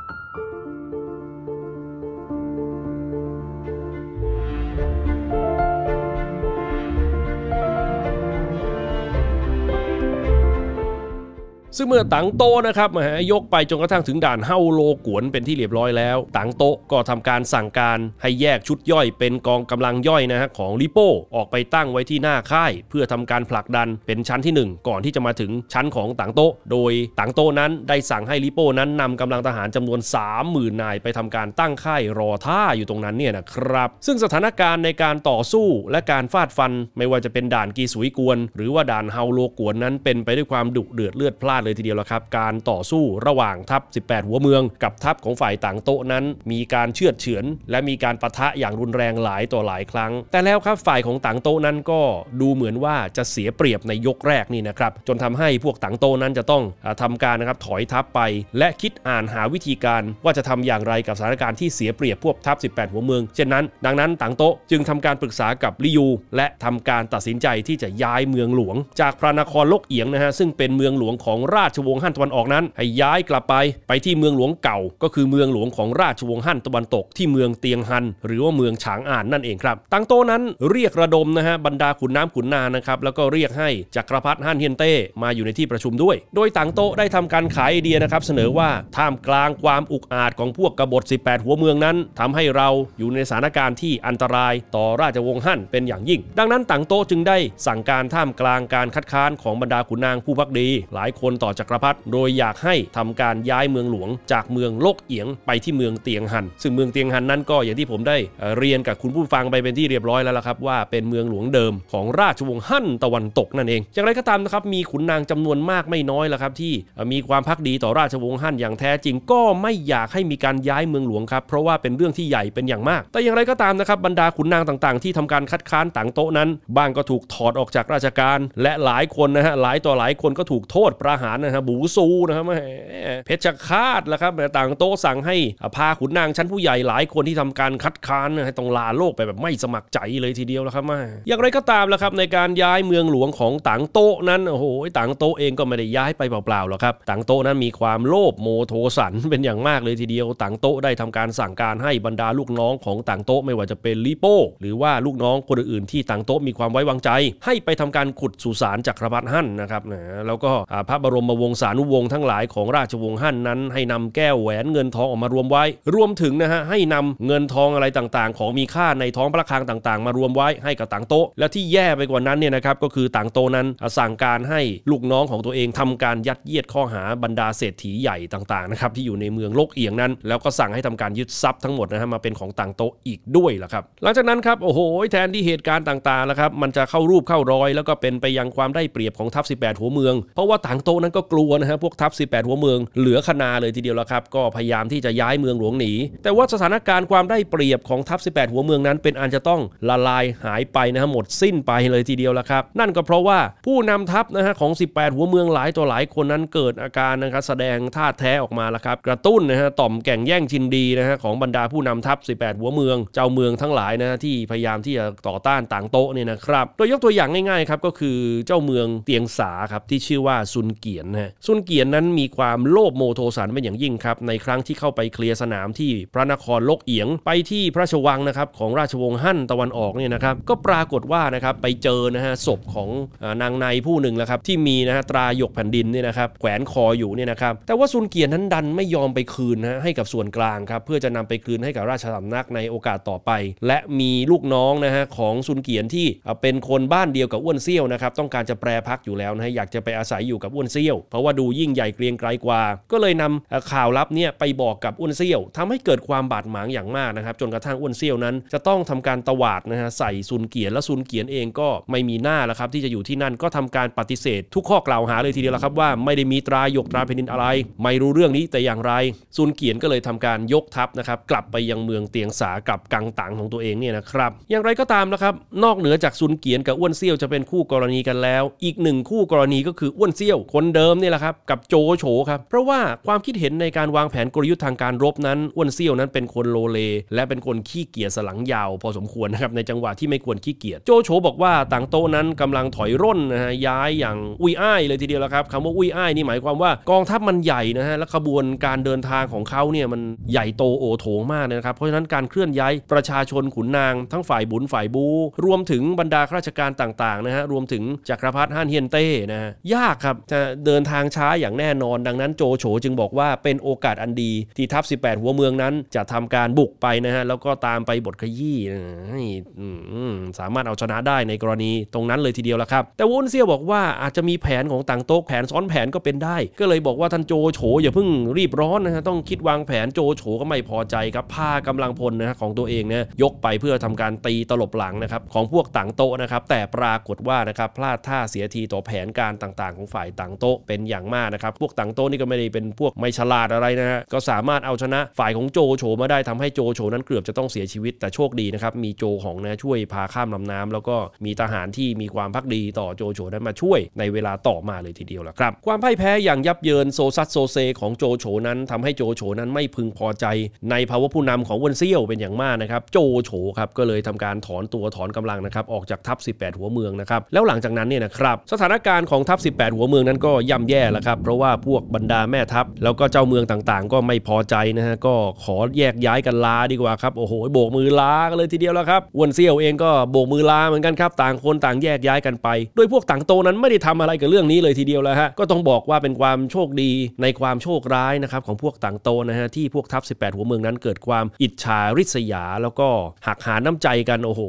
ซึ่งเมื่อตังโตนะครับมหายกไปจนกระทั่งถึงด่านเฮาโลกวนเป็นที่เรียบร้อยแล้ว ตังโตก็ทำการสั่งการให้แยกชุดย่อยเป็นกองกำลังย่อยนะฮะของลิโป้ออกไปตั้งไว้ที่หน้าค่าย เพื่อทำการผลักดันเป็นชั้นที่ 1 ก่อนที่จะมาถึงชั้นของตังโต โดยตังโตนั้น ได้สั่งให้ลิโป้นั้นนำกำลังทหารจำนวน30,000นายไปทำการตั้งค่ายรอท่าอยู่ตรงนั้นเนี่ยนะครับ ซึ่งสถานการณ์ในการต่อสู้และการฟาดฟันไม่ว่าจะเป็นด่านกีสุยกวน หรือว่าด่านเฮาโลกวนนั้นเป็นไปด้วยความดุเดือดเลือดพล่านเลยทีเดียวละครับการต่อสู้ระหว่างทัพ 18 หัวเมือง กับทัพของฝ่ายต่างโต๊ะนั้น มีการเชือดเฉือน และมีการประทะอย่างรุนแรงหลายต่อหลายครั้ง แต่แล้วครับฝ่ายของต่างโต๊ะนั้นก็ดูเหมือนว่าจะเสียเปรียบในยกแรกนี่นะครับจนทำให้พวกต่างโต๊ะนั้นจะต้องทำการนะครับถอยทัพไป และคิดอ่านหาวิธีการ ว่าจะทำอย่างไรกับสถานการณ์ที่เสียเปรียบพวกทัพ 18 หัวเมืองเช่นนั้น ดังนั้นต่างโต๊ะจึงทำการปรึกษากับลิยูและทำการตัดสินใจที่จะย้ายเมืองหลวง จากพระนครลกเอียงนะฮะซึ่งเป็นเมืองหลวงของราชวงศ์ฮั่นตะวันออกนั้นให้ย้ายกลับไปไปที่เมืองหลวงเก่าก็คือเมืองหลวงของราชวงศ์ฮั่นตะวันตกที่เมืองเตียงฮันหรือว่าเมืองฉางอ่านนั่นเองครับตังโตนั้นเรียกระดมนะฮะบรรดาขุนน้ำขุนนางนะครับแล้วก็เรียกให้จักรพรรดิฮั่นเฮียนเต้มาอยู่ในที่ประชุมด้วย โดยตังโตได้ทำการขายไอเดียนะครับเสนอว่าท่ามกลางความอุกอาจของพวกกบฏ 18 หัวเมืองนั้นทำให้เราอยู่ในสถานการณ์ที่อันตรายต่อราชวงศ์ฮั่นเป็นอย่างยิ่ง ดังนั้นตังโตจึงได้สั่งการท่ามกลางการคัดค้านของบรรดาขุนนางผู้พักดี หลายคนต่อจักรพรรดิโดยอยากให้ทำการย้ายเมืองหลวง จากเมืองโลกเอียงไปที่เมืองเตียงหันซึ่งเมืองเตียงหันนั้นก็อย่างที่ผมได้เรียนกับคุณผู้ฟังไปเป็นที่เรียบร้อยแล้วล่ะครับว่าเป็นเมืองหลวงเดิมของราชวงศ์ฮั่นตะวันตกนั่นเอง อย่างไรก็ตามนะครับมีขุนนางจำนวนมากไม่น้อยล่ะครับที่มีความพักดีต่อราชวงศ์ฮั่นอย่างแท้จริงก็ไม่อยากให้มีการย้ายเมืองหลวงครับ เพราะว่าเป็นเรื่องที่ใหญ่เป็นอย่างมาก แต่อย่างไรก็ตามนะครับบรรดาขุนนางต่างๆ ที่ทำการคัดค้านต่างโต๊ะนั้นบ้างก็ถูกถอดออกจากราชการและหลายคนนะฮะหลายต่อหลายคนก็ถูกโทษประหารารนะครับบูซูนะครับเพชฌฆาตแล้วครับต่างโต๊ะสั่งให้พาขุนนาง ชั้นผู้ใหญ่หลายคนที่ทำการคัดค้านให้ต้องลาโลกไปแบบไม่สมัครใจเลยทีเดียวแล้วครับมาอย่างไรก็ตามแล้วครับในการย้ายเมืองหลวงของต่างโต๊ะนั้นโอ้โหต่างโต๊ะเองก็ไม่ได้ย้ายไปเปล่าๆหรอกครับต่างโต๊ะนั้นมีความโลภโมโทสันเป็นอย่างมากเลยทีเดียวต่างโต๊ะได้ทำการสั่งการให้บรรดาลูกน้องของต่างโต๊ะไม่ว่าจะเป็นลิโป้ หรือว่าลูกน้องคนอื่นๆที่ต่างโต๊ะมีความไว้วางใจ ให้ไปทำการขุดสุสานจักรพรรดิหั่นนะครับแล้วก็พระบรมมวงศานุวงศ์ทั้งหลายของราชวงศ์ฮั่นนั้น ให้นำแก้วแหวนเงินทองออกมารวมไว้รวมถึงนะฮะให้นำเงินทองอะไรต่างๆ ของมีค่าในท้องพระคลังต่างๆ มารวมไว้ให้กับต่างโต๊ะและที่แย่ไปกว่านั้นเนี่ยนะครับก็คือต่างโต๊ะนั้นสั่งการให้ลูกน้องของตัวเองทำการยัดเยียดข้อหาบรรดาเศรษฐีใหญ่ต่างๆนะครับที่อยู่ในเมืองโลกเอียงนั้น แล้วก็สั่งให้ทำการยึดทรัพย์ทั้งหมดนะฮะมาเป็นของต่างโต๊ะอีกด้วยล่ะครับหลังจากนั้นครับโอ้โหแทนที่เหตุการณ์ต่างๆนะครับมันจะเข้ารูปเข้ารอย แล้วก็เป็นไปยังความได้เปรียบของทัพ 18 หัวเมือง เพราะว่าต่างโต๊ะนั้นก็กลัวนะฮะพวกทัพ18 หัวเมืองเหลือคณาเลยทีเดียวแล้วครับ ก็พยายามที่จะย้ายเมืองหลวงหนีแต่ว่าสถานการณ์ความได้เปรียบของทัพ 18 หัวเมืองนั้น เป็นอันจะต้องละลายหายไปนะฮะหมดสิ้นไปเลยทีเดียวแล้วครับ นั่นก็เพราะว่าผู้นำทัพนะฮะของ 18 หัวเมืองหลายตัวหลายคนนั้นเกิดอาการนะครับแสดงท่าแท้ออกมาแล้วครับกระตุ้นนะฮะต่อมแก่งแย่งชินดีนะฮะของบรรดาผู้นำทัพ 18 หัวเมือง เจ้าเมืองทั้งหลายนะที่พยายามที่จะต่อต้านต่างโต๊ะเนี่ยนะครับโดยยกตัวอย่างง่ายๆครับก็คือเจ้าเมืองเตียงสาครับที่ชื่อว่าซุนเกียนนะซุนเกียนนั้นมีความโลภโมโทสันเป็นอย่างยิ่งครับ ในครั้งที่เข้าไปเคลียร์สนามที่พระนครลกเอียงไปที่พระราชวังนะครับของราชวงศ์ฮั่นตะวันออกเนี่ยนะครับก็ปรากฏว่านะครับไปเจอนะฮะศพของนางในผู้หนึ่งแล้วครับที่มีนะฮะตราหยกแผ่นดินเนี่ยนะครับแขวนคออยู่เนี่ยนะครับแต่ว่าซุนเกียนนั้นดันไม่ยอมไปคืนนะให้กับส่วนกลางครับ เพื่อจะนำไปคืนให้กับราชสำนักในโอกาสต่อไป และมีลูกน้องนะฮะของซุนเกียนที่เป็นคนบ้านเดียวกับอ้วนเซี่ยวนะครับ ต้องการจะแปรพักอยู่แล้วนะฮะอยากจะไปอาศัยอยู่กับอ้วนเซี่ยซี่ยวเพราะว่าดูยิ่งใหญ่เกรียงไกรกว่า ก็เลยนำข่าวลับเนี่ยไปบอกกับอ้วนเซี่ยวทำให้เกิดความบาดหมางอย่างมากนะครับจนกระทั่งอ้วนเซี่ยวนั้น จะต้องทำการตวาดนะฮะใส่ซุนเกียนและซุนเกียนเองก็ไม่มีหน้าแล้วครับที่จะอยู่ที่นั่นก็ทำการปฏิเสธ ทุกข้อกล่าวหาเลยทีเดียวละครับว่าไม่ได้มีตรายกตราแผ่นดินอะไร ไม่รู้เรื่องนี้แต่อย่างไรซุนเกียนก็เลยทำการยกทัพนะครับ กลับไปยังเมืองเตียงสากับกังตังของตัวเองเนี่ยนะครับ อย่างไรก็ตามนะครับนอกเหนือจากซุนเกียนกับอ้วนเซี่ยวจะเป็นคู่กรณีกันแล้ว อีกหนึ่งคู่กรณีก็คืออ้วนเซี่ยวคนเดิมนี่แหละครับกับโจโฉครับเพราะว่าความคิดเห็นในการวางแผนกลยุทธ์ทางการรบนั้นอ้วนเซี่ยวนั้นเป็นคนโลเล และเป็นคนขี้เกียจสลังยาว พอสมควรนะครับในจังหวะที่ไม่ควรขี้เกียจโจโฉบอกว่าต่างโตนั้นกำลังถอยร่นนะฮะย้ายอย่างอุ้ยอ้ายเลยทีเดียวแล้วครับคำว่าอุ้ยอ้ายนี่หมายความว่ากองทัพมันใหญ่นะฮะและขบวนการเดินทางของเขาเนี่ยมันใหญ่โตโอโถงมากนะครับเพราะฉะนั้นการเคลื่อนย้ายประชาชนขุนนาง ทั้งฝ่ายบุญฝ่ายบู รวมถึงบรรดาข้าราชการต่างๆนะฮะรวมถึงจักรพรรดิฮั่นเฮียนเต้นะยากครับจะเดินทางช้าอย่างแน่นอน ดังนั้นโจโฉจึงบอกว่าเป็นโอกาสอันดีที่ทัพ 18 หัวเมืองนั้นจะทำการบุกไปนะฮะแล้วก็ตามไปบทขยี้สามารถเอาชนะได้ในกรณีตรงนั้นเลยทีเดียวละครับ แต่วุ้นเซียวบอกว่าอาจจะมีแผนของต่างโต๊ะแผนซ้อนแผนก็เป็นได้ ก็เลยบอกว่าท่านโจโฉอย่าเพิ่งรีบร้อนนะฮะต้องคิดวางแผนโจโฉก็ไม่พอใจครับพากำลังพลนะของตัวเองเนะยกไปเพื่อทำการตีตลบหลังนะครับของพวกต่างโต๊ะนะครับแต่ปรากฏว่านะครับพลาดท่าเสียทีต่อแผนการต่าง ๆ ของฝ่ายต่างโตะเป็นอย่างมากนะครับ พวกต่างโต๊ะนี่ก็ไม่ได้เป็นพวกไม่ฉลาดอะไรนะฮะ ก็สามารถเอาชนะฝ่ายของโจโฉมาได้ทำให้โจโฉนั้นเกือบจะต้องเสียชีวิต แต่โชคดีนะครับ มีโจของนะช่วยพาข้ามลำน้ำ แล้วก็มีทหารที่มีความพักดีต่อโจโฉนั้นมาช่วยในเวลาต่อมาเลยทีเดียวละครับ ความพ่ายแพ้อย่างยับเยินโซซัดโซเซของโจโฉ นั้นทำให้โจโฉ นั้นไม่พึงพอใจ ในภาวะผู้นำของวนเซี่ยวเป็นอย่างมากนะครับ โจโฉ ครับ ก็เลยทำการถอนตัวถอนกำลังนะครับออกจากทัพ 18 หัวเมืองนะครับ แล้วหลังจากนั้นเนี่ยนะครับ สถานการณ์ของทัพ 18 หัวเมืองนั้นก็ย่ำแย่แล้วครับเพราะว่าพวกบรรดาแม่ทัพแล้วก็เจ้าเมืองต่างๆ ก็ไม่พอใจนะฮะก็ขอแยกย้ายกันลาดีกว่าครับโอ้โหโบกมือลาเลยทีเดียวแล้วครับวนเซี่ยวเองก็โบกมือลาเหมือนกันครับ ต่างคนต่างแยกย้ายกันไป โดยพวกต่างโตนั้นไม่ได้ทำอะไรกับเรื่องนี้เลยทีเดียวแล้วฮะก็ต้องบอกว่าเป็นความโชคดีในความโชคร้ายนะครับ ของพวกต่างโตนะฮะที่พวกทัพ18 หัวเมืองนั้น เกิดความอิจฉาริษยาแล้วก็หักหาน้ำใจกันโอ้โห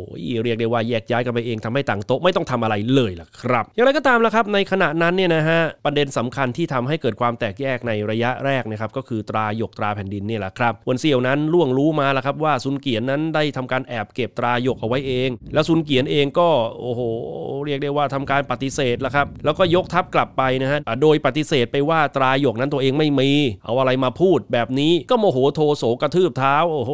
เรียกได้ว่าแยกย้ายกันไปเองทำให้ต่างโตไม่ต้องทำอะไรเลยล่ะครับ อย่างไรก็ตามแล้วครับ ในขณะนั้นเนี่ยนะฮะประเด็นสำคัญที่ทำให้เกิดความแตกแยกในระยะแรกนะครับก็คือตราหยกตราแผ่นดินนี่แหละครับวนเซียวนั้นล่วงรู้มาแล้วครับว่าซุนเกียนนั้นได้ทำการแอบเก็บตราหยกเอาไว้เอง แล้วซุนเกียนเองก็โอ้โห เรียกได้ว่าทำการปฏิเสธ แล้วครับแล้วก็ยกทัพกลับไปนะฮะโดยปฏิเสธไปว่าตราหยกนั้นตัวเองไม่มี เอาอะไรมาพูดแบบนี้ก็โมโหโทโสกระทืบเท้าโอ้โห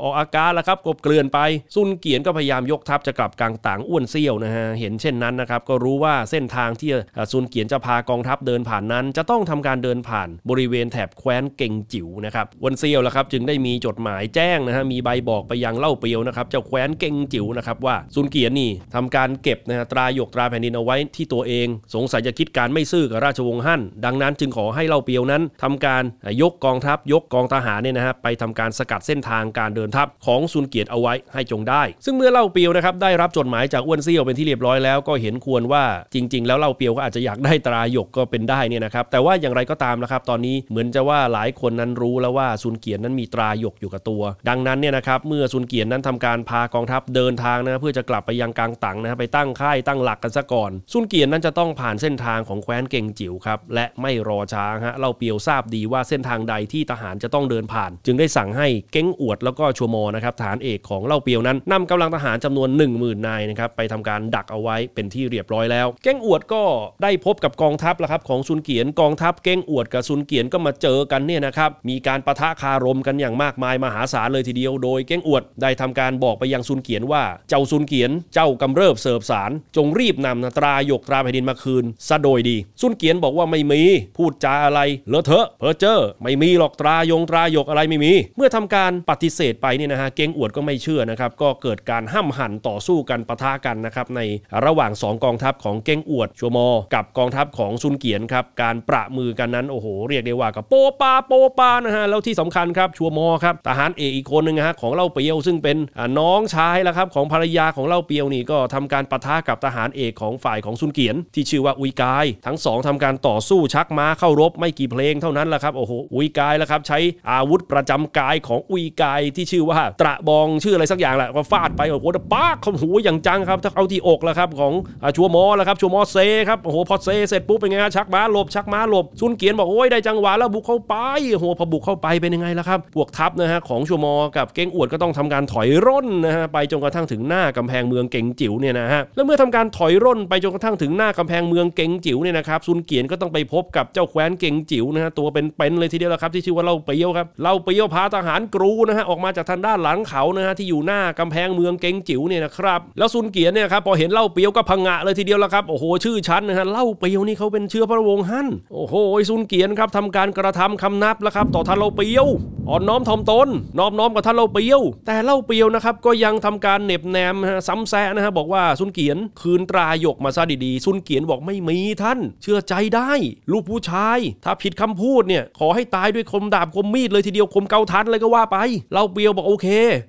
ออกอาการแล้วครับกบเกลื่อนไปซุนเกียนก็พยายามยกทัพจะกลับกลางต่างอ้วนเซี่ยวนะฮะเห็นเช่นนั้นนะครับก็รู้ว่าเส้นทางที่ซุนเกียนจะพากองทัพเดินผ่านนั้น จะต้องทำการเดินผ่านบริเวณแถบแคว้นเก่งจิ๋วนะครับวันเซียวละครับจึงได้มีจดหมายแจ้งนะฮะมีใบบอกไปยังเล่าเปียวนะครับเจ้าแคว้นเก่งจิ๋วนะครับว่าซุนเกียนนี่ทำการเก็บนะฮะตราหยกตราแผ่นดินเอาไว้ที่ตัวเอง สงสัยจะคิดการไม่ซื่อกับราชวงศ์ฮั่นดังนั้นจึงขอให้เล่าเปียวนั้น ทำการยกกองทัพยกกองทหารเนี่ยนะฮะไปทำการสกัดเส้นทางการเดินทัพของซุนเกียนเอาไว้ให้จงได้ ซึ่งเมื่อเล่าเปียวนะครับได้รับจดหมายจากอ้วนเซียวเป็นที่เรียบร้อยแล้วก็เห็นควรว่า จริงๆแล้วเล่าเปียวก็อาจจะอยากได้ตราหยกก็เป็นได้เนี่ยนะครับแต่ว่าอย่างไรก็ตามนะครับตอนนี้เหมือนจะว่าหลายคนนั้นรู้แล้วว่าซุนเกียนนั้นมีตราหยกอยู่กับตัว ดังนั้นเนี่ยนะครับเมื่อซุนเกียนนั้นทำการพากองทัพเดินทางนะเพื่อจะกลับไปยังกลางตังนะไปตั้งค่ายตั้งหลักกันซะก่อนซุนเกียนนั้นจะต้องผ่านเส้นทางของแคว้นเก่งจิ๋วครับและไม่รอช้าฮะเราเปียวทราบดีว่าเส้นทางใดที่ทหารจะต้องเดินผ่าน จึงได้สั่งให้เก้งอวดแล้วก็ชัวมอนะครับฐานเอกของเล่าเปียวนั้น นำกำลังทหารจำนวน 1 0,000นายนะครับไปทำการดักเอาไว้เป็นที่เรียบร้อยแล้วเก้งอวดก็ได้พบกับกับกองทัพละครับของซุนเกียนกองทัพเก้งอวดกับซุนเกียนก็มาเจอกันเนี่ยนะครับ มีการประทะคารมกันอย่างมากมายมหาศาลเลยทีเดียว โดยเก้งอวดได้ทำการบอกไปยังซุนเกียนว่าเจ้าซุนเกียนเจ้ากำเริบเสิบสารจงรีบนำตราหยกตราแผ่นดินมาคืนซะโดยดีซุนเกียนบอกว่าไม่มีพูดจาอะไรเลอะเทอะเพอเจอร์ไม่มีหรอกตรายงตรายกอะไรไม่มี เมื่อทำการปฏิเสธไปเนี่ยนะฮะเก้งอวดก็ไม่เชื่อนะครับ ก็เกิดการห้ามหันต่อสู้กันปะทะกันนะครับ ในระหว่าง2กองทัพของเก้งอวด ชัวโมกับกองทัพครับของซุนเกียนครับการประมือกันนั้นโอ้โหเรียกได้ว่ากับโปปาโปปานะฮะแล้วที่สำคัญครับชัวมอครับทหารเอกอีกคนหนึ่งฮะของเล่าเปียวซึ่งเป็นน้องชายละครับของภรรยาของเล่าเปียวนี่ก็ทำการปะทะกับทหารเอกของฝ่ายของซุนเกียน ที่ชื่อว่าอุยกาย ทั้งสองทำการต่อสู้ชักม้าเข้ารบไม่กี่เพลงเท่านั้นแหละครับโอ้โหอุยกายละครับใช้อาวุธประจำกายของอุยกายที่ชื่อว่า ตระบองชื่ออะไรสักอย่างแหละก็ฟาดไปโอ้โหป้าเขาหูอย่างจังครับ ถ้าเอาที่อกละครับของชัวมอละครับชัวมอเซครับโอ้โหพอเซเสร็จปุ๊บเป็นไงฮะชักม้าหลบชักม้าหลบซุนเกียนบอก โอ้ยได้จังหวะแล้วบุกเข้าไปโหพอบุกเข้าไปเป็นยังไงล่ะครับพวกทัพนะฮะของชัวมอ กับเก่งอวดก็ต้องทำการถอยร่นนะฮะไปจนกระทั่งถึงหน้ากำแพงเมืองเก่งจิ๋วเนี่ยนะฮะแล้วเมื่อทำการถอยร่นไปจนกระทั่งถึงหน้ากำแพงเมืองเก่งจิ๋วเนี่ยนะครับซุนเกียนก็ต้องไปพบกับเจ้าแคว้นเก่งจิ๋วนะฮะตัวเป็นเป็นเลยทีเดียวละครับที่ชื่อว่าเล่าเปียวครับเล่าเปียวพาทหารกรูนะฮะออกมาจากทางด้านหลังเขานะฮะที่อยู่หน้ากำแพงเมืองเก่งจิ๋วเนี่ยนะครับ แล้วซุนเกียนเนี่ยครับพอเห็นเล่าเปียวก็พังงะเลยทีเดียวละครับโอ้โหชื่อชั้นนะฮะเล่าเปียยวนี่เขาเป็นเชื้อพระวงศ์ฮั่นโอ้โหซุนเกียนครับทำการกระทำคำนับแล้วครับต่อท่านเลาเปียว อ่อนน้อมถ่อมตนน้อมน้อมกับท่านเลาเปียว แต่เล่าเปียวนะครับ ก็ยังทำการเน็บแนมซ้ำแซะนะฮะบอกว่าซุนเกียนคืนตราหยกมาซะดีๆซุนเกียนบอกไม่มีท่าน เชื่อใจได้ ลูกผู้ชายถ้าผิดคำพูดเนี่ย ขอให้ตายด้วยคมดาบคมมีดเลยทีเดียวคมเกาทันเลยก็ว่าไปเล่าเปียวบอกโอเค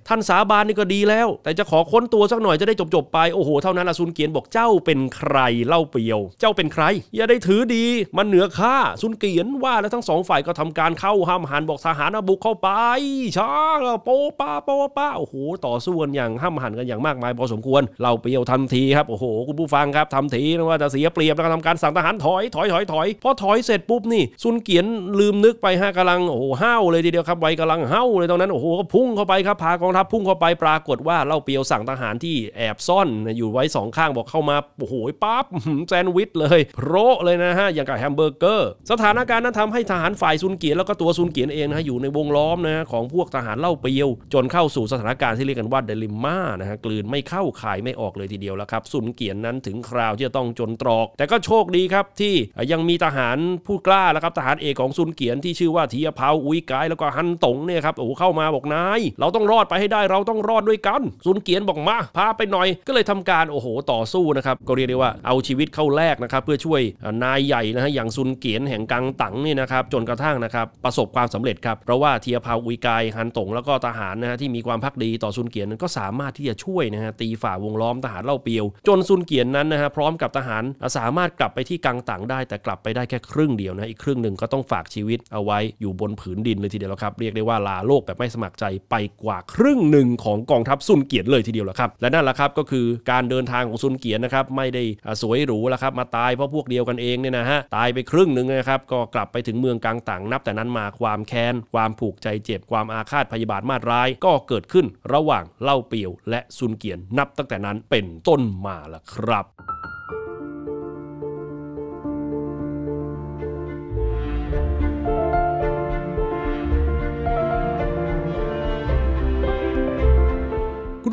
ท่านสาบานนี่ก็ดีแล้ว แต่จะขอค้นตัวสักหน่อยจะได้จบๆไปโอ้โห เท่านั้นละซุนเกียนบอกเจ้าเป็นใครเล่าเปียว เจ้าเป็นใครอย่าได้ถือดีมันเหนือข้าซุนเกียนว่าแล้วทั้งสองฝ่ายก็ทำการเข้าห้ามหันบอกทหารบุกเข้าไปช้าโปป้าโปป้าโอ้โหต่อสู้กันอย่างห้ามหันกันอย่างมากมายพอสมควรเราเปียวทันทีครับโอ้โหคุณผู้ฟังครับทำทีนะว่าจะเสียเปรียบแล้วทำการสั่งทหารถอยถอยถอยถอยพอถอยเสร็จปุ๊บนี่ซุนเกียนลืมนึกไปห้ากำลังโอ้โหห้าวเลยทีเดียวครับไวกำลังห้าวเลยตอนนั้นโอ้โหก็พุ่งเข้าไปครับพากองทัพพุ่งเข้าไปปรากฏว่าเล่าเปียวสั่งทหารที่แอบซ่อนอยู่ไว้สองข้างบอกเข้ามาโอ้โหปั๊บแซนวิชเลยพรโระเลยนะฮะอย่างกับแฮมเบอร์เกอร์สถานการณ์นั้นทำให้ทหารฝ่ายซุนเกียนแล้วก็ตัวซุนเกียนเองนะฮะอยู่ในวงล้อมนะะของพวกทหารเล่าเปียวจนเข้าสู่สถานการณ์ที่เรียกกันว่าเดลิม่านะฮะกลืนไม่เข้าขายไม่ออกเลยทีเดียวแล้วครับซุนเกียนนั้นถึงคราวที่จะต้องจนตรอก แต่ก็โชคดีครับที่ยังมีทหารผู้กล้าแล้วครับทหารเอกของซุนเกียนที่ชื่อว่าเทียพาอุยกายแล้วก็ฮันตงเนี่ยครับโอ้เข้ามาบอกนายเราต้องรอดไปให้ได้เราต้องรอดด้วยกันซุนเกียนบอกมาพาไปหน่อยก็เลยทำการโอ้โหต่อสู้นะครับก็เรียกได้ว่าเอาชีวิตเข้าแลกนะครับเพื่อช่วยยนายใหญ่นะฮะอย่างซุนเกียนแห่งกังตังนี่นะครับจนกระทั่งนะครับ ประสบความสำเร็จครับเพราะว่าเทียพาอุยกายฮันตงแล้วก็ทหารนะฮะที่มีความพักดีต่อซุนเกียนนั้นก็สามารถที่จะช่วยนะฮะตีฝ่าวงล้อมทหารเล่าเปียว จนซุนเกียนนั้นนะฮะพร้อมกับทหารสามารถกลับไปที่กังตังได้แต่กลับไปได้แค่ครึ่งเดียวนะอีกครึ่งหนึ่งก็ต้องฝากชีวิตเอาไว้อยู่บนผืนดินเลยทีเดียวครับ เรียกได้ว่าลาโลกแบบไม่สมัครใจไปกว่าครึ่งหนึ่งของกองทัพซุนเกียนเลยทีเดียวและครับ และนั่นแหละครับก็คือการเดินทางของซุนเกียนนะครับ ไม่ได้สวยหรูลวครับมาตายเพราะพวกเดียวกันเองเนี่ยนะฮะ ตายไปครึ่งหนึ่งนะครับ ก็กลับไปถึงเมืองกลางต่าง นับแต่นั้นมาความแค้น ความผูกใจเจ็บความอาฆาตพยาบาทมาตร้ายก็เกิดขึ้นระหว่างเล่าเปียว และซุนเกียนนับตั้งแต่นั้นเป็นต้นมาล่ะครับ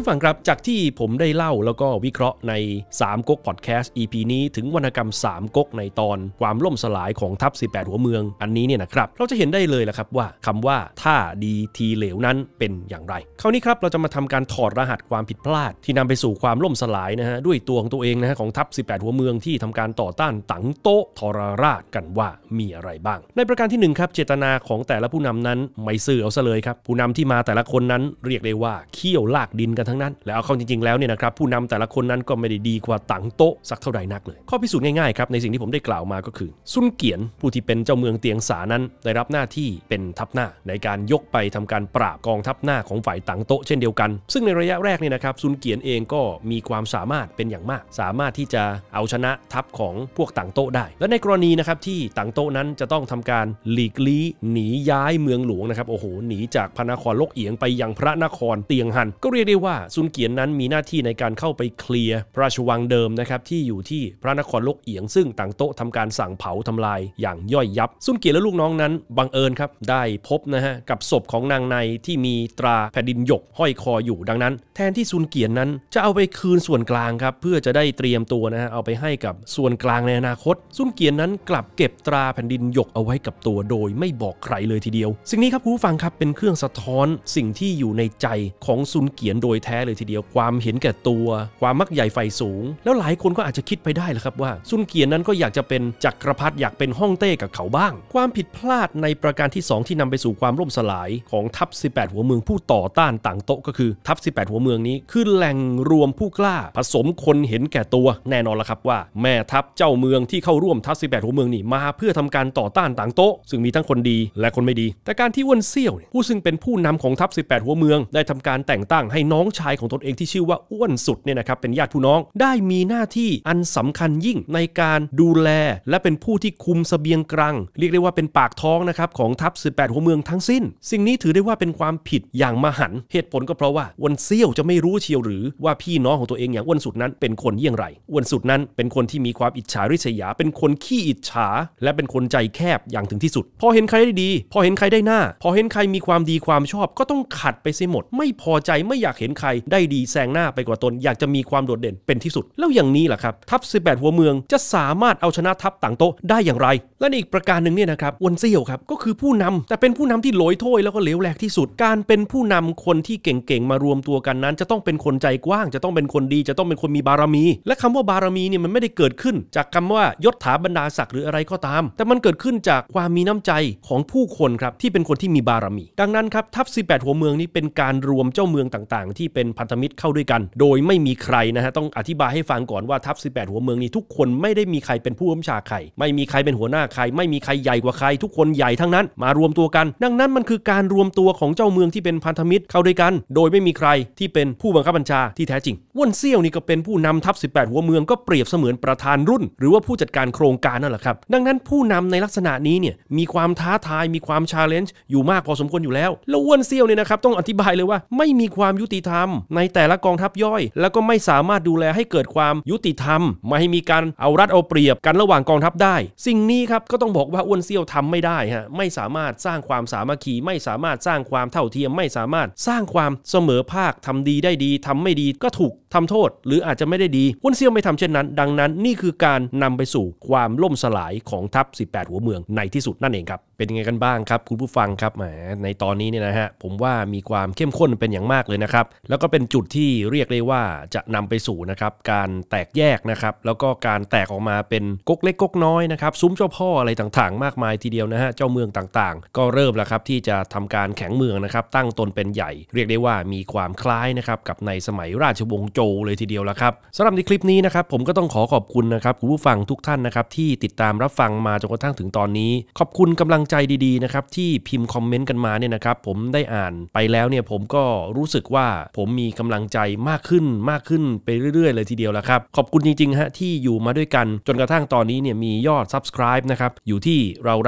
ฟังครับจากที่ผมได้เล่าแล้วก็วิเคราะห์ใน3ก๊กพอดแคสต์ EP นี้ถึงวรรณกรรม3ก๊กในตอนความล่มสลายของทัพ18 หัวเมือง อันนี้เนี่ยนะครับเราจะเห็นได้เลยและครับว่าคำว่าท่าดีทีเหลวนั้นเป็นอย่างไรคราวนี้ครับเราจะมาทำการถอดรหัสความผิดพลาดที่นำไปสู่ความล่มสลายนะฮะด้วยตัวของตัวเองนะฮะของทัพ 18 หัวเมืองที่ทำการต่อต้านตังโตทรราชกันว่ามีอะไรบ้าง ในประการที่1ครับเจตนาของแต่ละผู้นำนั้นไม่ซื่อเอาซะเลยครับ ผู้นำที่มาแต่ละคนนั้นเรียกได้ว่าเขี้ยวลากดินกันทั้งงนั้นแลวเอาเข้าจริงๆ แล้วเนี่ยนะครับผู้นำแต่ละคนนั้นก็ไม่ได้ดีกว่าตังโต๊ะสักเท่าใดนักเลยข้อพิสูจน์ง่ายๆครับในสิ่งที่ผมได้กล่าวมาก็คือซุนเกียนผู้ที่เป็นเจ้าเมืองเตียงสานั้น ได้รับหน้าที่เป็นทัพหน้าในการยกไปทำการปราบกองทัพหน้าของฝ่ายตังโต๊ะเช่นเดียวกัน ซึ่งในระยะแรกเนี่ยนะครับซุนเกียนเองก็มีความสามารถเป็นอย่างมาก สามารถที่จะเอาชนะทัพของพวกตังโต๊ะได้ และในกรณีนะครับที่ตังโต๊ะนั้นจะต้องทำการหลีกลี้หนีย้ายเมืองหลวงนะครับโอ้โหหนีจากพระนครลกเอียงไปยังพระนครเตียงหันก็เรียกได้ว่าซุนเกียนนั้นมีหน้าที่ในการเข้าไปเคลียร์พระราชวังเดิมนะครับที่อยู่ที่พระนครลกเอียง ซึ่งต่างโต๊ะทำการสั่งเผาทำลาย อย่างย่อยยับซุนเกียนและลูกน้องนั้นบังเอิญครับได้พบนะฮะกับศพของนางในที่มีตราแผ่นดินหยกห้อยคออยู่ดังนั้น แทนที่ซุนเกียนนั้นจะเอาไปคืนส่วนกลางครับเพื่อจะได้เตรียมตัวนะฮะเอาไปให้กับส่วนกลางในอนาคตซุนเกียนนั้นกลับเก็บตราแผ่นดินหยกเอาไว้กับตัวโดย ไม่บอกใครเลยทีเดียว สิ่งนี้ครับผู้ฟังครับเป็นเครื่องสะท้อนสิ่งที่อยู่ในใจของซุนเกียนโดยท้เลยทีเดียวความเห็นแก่ตัว ความมักใหญ่ไฟสูง แล้วหลายคนก็อาจจะคิดไปได้แหละครับว่าซุนเกียนนั้นก็อยากจะเป็นจักรพรรดิอยากเป็นฮ่องเต้กับเขาบ้าง ความผิดพลาดในประการที่2ที่นำไปสู่ความล่มสลายของทัพ 18 หัวเมืองผู้ต่อต้านต่างโต๊ะก็คือทัพ18 หัวเมืองนี้คือแหล่งรวมผู้กล้า ผสมคนเห็นแก่ตัว แน่นอนละครับว่าแม่ทัพเจ้าเมืองที่เข้าร่วมทัพ 18 หัวเมืองนี่มา เพื่อทำการต่อต้านต่างโต๊ะซึ่งมีทั้งคนดีและคนไม่ดี แต่การที่อ้วนเซี่ยวผู้ซึ่งเป็นผู้นำของทัพ 18 หัวเมือง ได้ทำการแต่งตั้งให้น้องชายของตนเองที่ชื่อว่าอ้วนสุดเนี่ยนะครับเป็นญาติผู้น้องได้มีหน้าที่อันสำคัญยิ่งในการดูแลและเป็นผู้ที่คุมสเสบียงกลางเรียกได้ว่าเป็นปากท้องนะครับของทัพ18 หัวเมืองทั้งสิ้น สิ่งนี้ถือได้ว่าเป็นความผิดอย่างมหันเหตุผลก็เพราะว่าอ้วนเซี่ยวจะไม่รู้เชียวหรือว่าพี่น้องของตัวเองอย่างอ้วนสุดนั้นเป็นคนเยี่ยงไรอ้วนสุดนั้นเป็นคนที่มีความอิจฉาริษยา เป็นคนขี้อิจฉา และเป็นคนใจแคบอย่างถึงที่สุด พอเห็นใครได้ดี พอเห็นใครได้หน้า พอเห็นใครมีความดีความชอบ ก็ต้องขัดไปเสียหมด ไม่พอใจไม่อยากเห็นใครรได้ดีแซงหน้าไปกว่าตนอยากจะมีความโดดเด่นเป็นที่สุด แล้วอย่างนี้แหละครับ ทัพ18 หัวเมืองจะสามารถเอาชนะทัพต่างโตได้อย่างไร และอีกประการหนึ่งเนี่ยนะครับวนเซี่ยวครับก็คือผู้นำแต่เป็นผู้นำที่ลอยถ้วยแล้วก็เหลวแหลกที่สุดการเป็นผู้นำคนที่เก่งๆมารวมตัวกันนั้น จะต้องเป็นคนใจกว้างจะต้องเป็นคนดีจะต้องเป็นคนมีบารมี และคำว่าบารมีเนี่ยมันไม่ได้เกิดขึ้น จากคำว่ายศถาบรรดาศักดิ์หรืออะไรก็ตาม แต่มันเกิดขึ้นจากความมีน้ำใจของผู้คนครับที่เป็นคนที่มีบารมี ดังนั้นครับทัพ18 หัวเมืองนี้เป็นการรวมเจ้าเมืองต่าง ๆ ที่เเป็นพันธมิตรเข้าด้วยกัน โดยไม่มีใครนะฮะต้องอธิบายให้ฟังก่อนว่าทัพ18 หัวเมืองนี้ทุกคนไม่ได้มีใครเป็นผู้บัญชาใครไม่มีใครเป็นหัวหน้าใครไม่มีใครใหญ่กว่าใคร ทุกคนใหญ่ทั้งนั้น มารวมตัวกัน ดังนั้นมันคือการรวมตัวของเจ้าเมืองที่เป็นพันธมิตรเข้าด้วยกัน โดยไม่มีใครที่เป็นผู้บังคับบัญชาที่แท้จริงว่นเซี่ยวนี่ก็เป็นผู้นำทัพ 18 หัวเมืองก็เปรียบเสมือนประธานรุ่น หรือว่าผู้จัดการโครงการนั่นแหละครับดังนั้นผู้นำในลักษณะนี้เนี่ยมีความท้าทาย มีความชาเลนจ์อยู่มากพอสมควรอยู่แล้ว แล้วว่นเซี่ยวเนี่ยนะครับต้องอธิบายเลยว่าไม่มีความยุติธรรมมในแต่ละกองทัพย่อย แล้วก็ไม่สามารถดูแลให้เกิดความยุติธรรม ไม่มีการเอารัดเอาเปรียบกันระหว่างกองทัพได้ สิ่งนี้ครับก็ต้องบอกว่าอ้วนเซี่ยวทำไม่ได้ฮะไม่สามารถสร้างความสามัคคีไม่สามารถสร้างความเท่าเทียม ไม่สามารถสร้างความเสมอภาคทำดีได้ดี ทำไม่ดีก็ถูกทำโทษ หรืออาจจะไม่ได้ดีอ้วนเซี่ยวไม่ทำเช่นนั้น ดังนั้นนี่คือการนำไปสู่ความล่มสลายของทัพ 18 หัวเมืองในที่สุดนั่นเองครับเป็นยังไงกันบ้างครับ คุณผู้ฟังครับแหมในตอนนี้เนี่ยนะฮะผมว่ามีความเข้มข้นเป็นอย่างมากเลยนะครับแล้วก็เป็นจุดที่เรียกได้ว่าจะนำไปสู่นะครับการแตกแยกนะครับแล้วก็การแตกออกมาเป็นก๊กเล็กก๊กน้อยนะครับซุ้มเจ้าพ่ออะไรต่างๆ มากมายทีเดียวนะฮะเจ้าเมืองต่างๆ ก็เริ่มแล้วครับที่จะทำการแข็งเมืองนะครับตั้งตนเป็นใหญ่เรียกได้ว่ามีความคล้ายนะครับกับในสมัยราชวงศ์โจเลยทีเดียวละครับสำหรับในคลิปนี้นะครับผมก็ต้องขอขอบคุณนะครับคุณผู้ฟังทุกท่านนะครับที่ติดตามรับฟังมาจนกระทั่งถึงตอนนี้ ขอบคุณกำลังใจดีๆนะครับที่พิมพ์คอมเมนต์กันมาเนี่ยนะครับผมได้อ่านไปแล้วเนี่ยผมก็รู้สึกว่าผมมีกำลังใจมากขึ้นมากขึ้นไปเรื่อย ๆ เลยทีเดียวละครับขอบคุณจริงๆฮะที่อยู่มาด้วยกัน จนกระทั่งตอนนี้เนี่ยมียอด subscribe นะครับอยู่ที่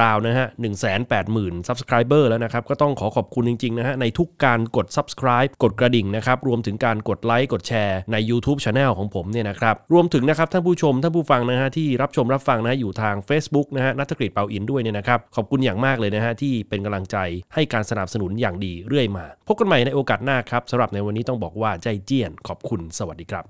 ราวๆนะฮะหนึ่งแสนแปดหมื่น subscriber แล้วนะครับก็ต้องขอขอบคุณจริงๆนะฮะในทุกการกด subscribe กดกระดิ่งนะครับรวมถึงการกดไลค์กดแชร์ใน YouTube Channel ของผมเนี่ยนะครับรวมถึงนะครับท่านผู้ชมท่านผู้ฟังนะฮะที่รับชมรับฟังนะอยู่ทาง Facebook นะฮะนัทกฤษเปาอินด้วยเนี่ยนะครับขอบคุณอย่างอย่างมากเลยนะฮะที่เป็นกำลังใจให้การสนับสนุนอย่างดีเรื่อยมา พบกันใหม่ในโอกาสหน้าครับสำหรับในวันนี้ต้องบอกว่าใจเจียน ขอบคุณสวัสดีครับ